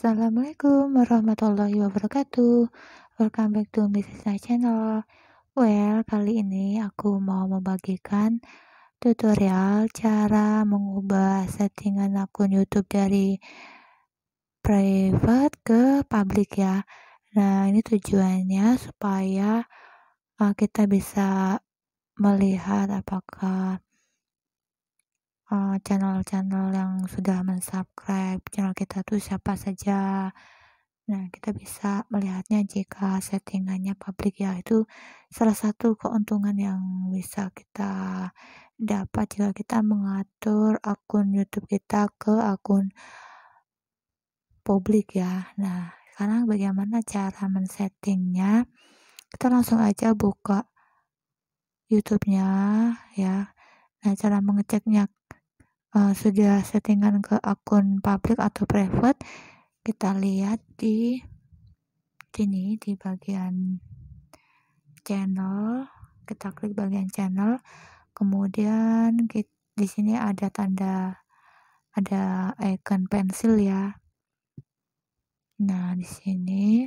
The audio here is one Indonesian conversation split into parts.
Assalamualaikum warahmatullahi wabarakatuh Welcome back to Mrs. Channel Well, kali ini aku mau membagikan tutorial cara mengubah settingan akun YouTube dari private ke public ya Nah, ini tujuannya supaya uh, kita bisa melihat apakah Eh, channel-channel uh, yang sudah mensubscribe channel kita tuh siapa saja. Nah, kita bisa melihatnya jika settingannya publik ya. Itu salah satu keuntungan yang bisa kita dapat jika kita mengatur akun YouTube kita ke akun publik ya. Nah, sekarang bagaimana cara men-settingnya? Kita langsung aja buka YouTube-nya ya. Nah, cara mengeceknya uh, sudah settingan ke akun public atau private kita lihat di sini di bagian channel kita klik bagian channel kemudian kita, di sini ada tanda ada icon pensil ya nah di sini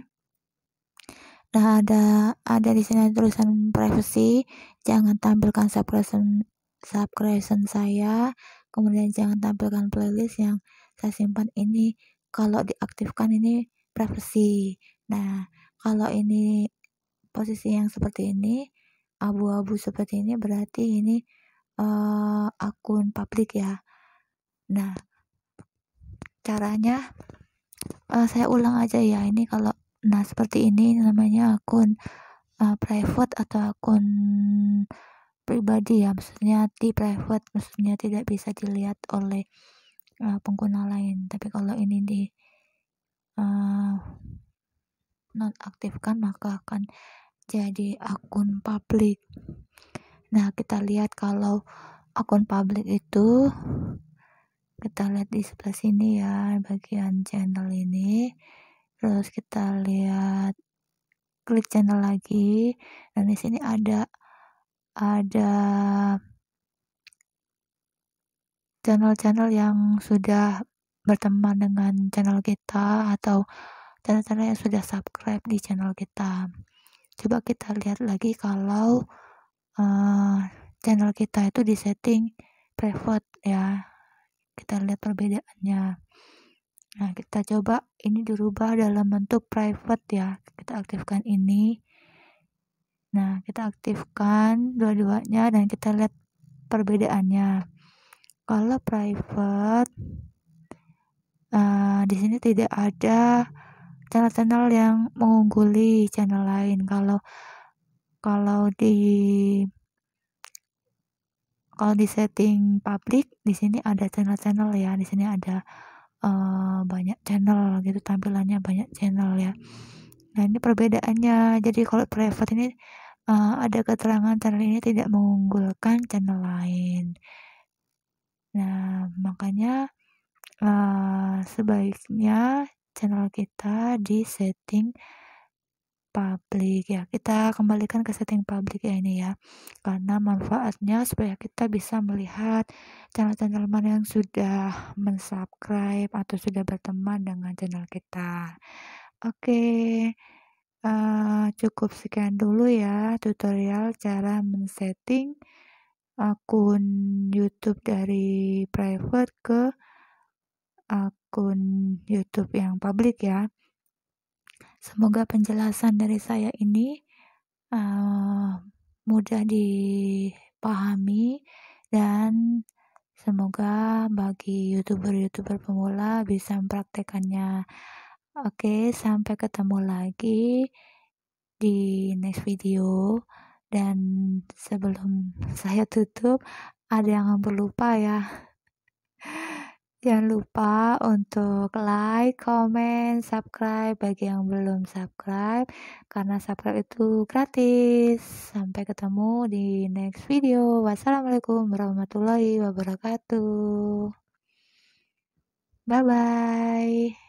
nah ada ada di sini tulisan privacy jangan tampilkan subscription subscription saya kemudian jangan tampilkan playlist yang saya simpan ini kalau diaktifkan ini privacy nah kalau ini posisi yang seperti ini abu-abu seperti ini berarti ini uh, akun publik ya nah caranya uh, saya ulang aja ya ini kalau nah seperti ini namanya akun uh, private atau akun pribadi ya maksudnya di private maksudnya tidak bisa dilihat oleh uh, pengguna lain tapi kalau ini di uh, nonaktifkan maka akan jadi akun publik nah kita lihat kalau akun publik itu kita lihat di sebelah sini ya bagian channel ini terus kita lihat klik channel lagi dan di sini ada ada channel-channel yang sudah berteman dengan channel kita atau channel-channel yang sudah subscribe di channel kita. Coba kita lihat lagi kalau uh, channel kita itu di setting private ya. Kita lihat perbedaannya. Nah, kita coba ini dirubah dalam bentuk private ya. Kita aktifkan ini. Nah, kita aktifkan dua-duanya dan kita lihat perbedaannya. Kalau private, uh, di sini tidak ada channel-channel yang mengungguli channel lain. Kalau kalau di kalau di setting public, di sini ada channel-channel ya. Di sini ada uh, banyak channel gitu tampilannya banyak channel ya. Nah, ini perbedaannya. Jadi kalau private ini uh, ada keterangan channel ini tidak mengunggulkan channel lain. Nah, makanya uh, sebaiknya channel kita di setting public ya. Kita kembalikan ke setting public ya ini ya. Karena manfaatnya supaya kita bisa melihat channel-channel mana yang sudah mensubscribe atau sudah berteman dengan channel kita. Oke. Okay. Uh, cukup sekian dulu ya tutorial cara men-setting akun YouTube dari private ke akun YouTube yang publik ya. Semoga penjelasan dari saya ini uh, mudah dipahami dan semoga bagi youtuber-youtuber pemula bisa mempraktekannya Oke, sampai ketemu lagi di next video. Dan sebelum saya tutup, ada yang hampir lupa ya. Jangan lupa untuk like, comment, subscribe bagi yang belum subscribe karena subscribe itu gratis. Sampai ketemu di next video. Wassalamualaikum warahmatullahi wabarakatuh. Bye bye.